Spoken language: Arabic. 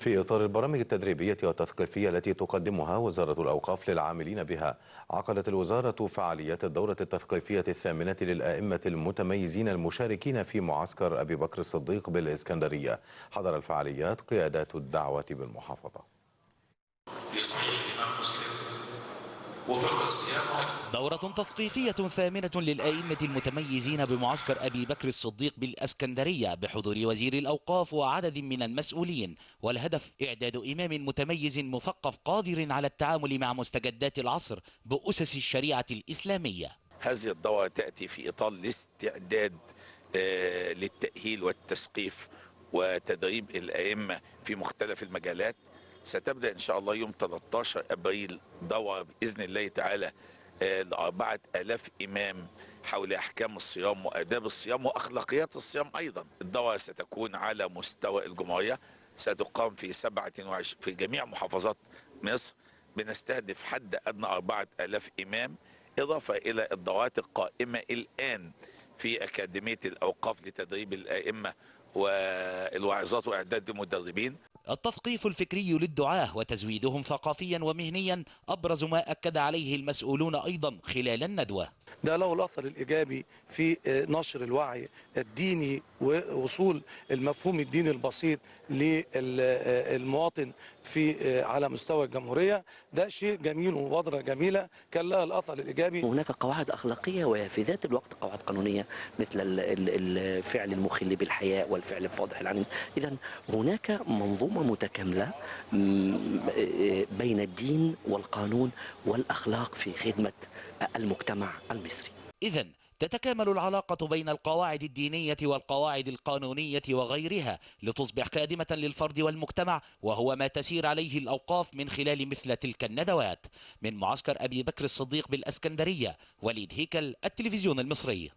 في إطار البرامج التدريبية والتثقيفية التي تقدمها وزارة الأوقاف للعاملين بها عقدت الوزارة فعاليات الدورة التثقيفية الثامنة للآئمة المتميزين المشاركين في معسكر أبي بكر الصديق بالإسكندرية حضر الفعاليات قيادات الدعوة بالمحافظة دورة تثقيفية ثامنة للأئمة المتميزين بمعسكر أبي بكر الصديق بالأسكندرية بحضور وزير الأوقاف وعدد من المسؤولين والهدف إعداد إمام متميز مثقف قادر على التعامل مع مستجدات العصر بأسس الشريعة الإسلامية هذه الدورة تأتي في إطار الاستعداد آه، للتأهيل والتسقيف وتدريب الأئمة في مختلف المجالات ستبدا ان شاء الله يوم 13 ابريل دورة باذن الله تعالى آه، لأربعة آلاف إمام حول أحكام الصيام وآداب الصيام وأخلاقيات الصيام أيضا الدورة ستكون على مستوى الجمهورية ستقام في 27 في جميع محافظات مصر بنستهدف حد أدنى 4000 إمام إضافة إلى الدورات القائمة الآن في أكاديمية الأوقاف لتدريب الأئمة والواعظات وإعداد المدربين التثقيف الفكري للدعاة وتزويدهم ثقافيا ومهنيا أبرز ما أكد عليه المسؤولون أيضا خلال الندوة ده له الأثر الإيجابي في آه، نشر الوعي الديني ووصول المفهوم الديني البسيط للمواطن آه، في آه، على مستوى الجمهورية ده شيء جميل ومبادرة جميلة كان لها الأثر الإيجابي هناك قواعد أخلاقية وفي ذات الوقت قواعد قانونية مثل الفعل المخل بالحياء والفعل الفاضح العن إذا هناك منظومة متكاملة بين الدين والقانون والأخلاق في خدمة المجتمع المصري إذا تتكامل العلاقة بين القواعد الدينية والقواعد القانونية وغيرها لتصبح خادمة للفرد والمجتمع وهو ما تسير عليه الأوقاف من خلال مثل تلك الندوات من معسكر أبي بكر الصديق بالأسكندرية وليد هيكل التلفزيون المصري